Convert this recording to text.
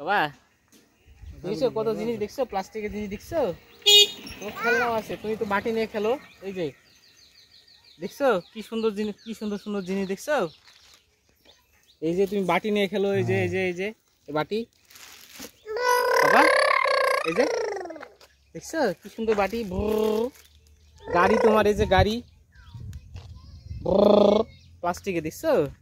বাবা বুঝছো কত জিনিস দেখছো প্লাস্টিকের জিনিস দেখছো খেলনাও আছে তুমি তো মাটি নিয়ে খেলো এই যে দেখছো কি সুন্দর জিনিস কি সুন্দর সুন্দর জিনিস দেখছো এই যে তুমি বাটি নিয়ে খেলো এই যে এই যে এই যে বাটি বাবা এই যে দেখছো কি সুন্দর বাটি গাড়ি তোমার এই যে গাড়ি প্লাস্টিকে দেখছো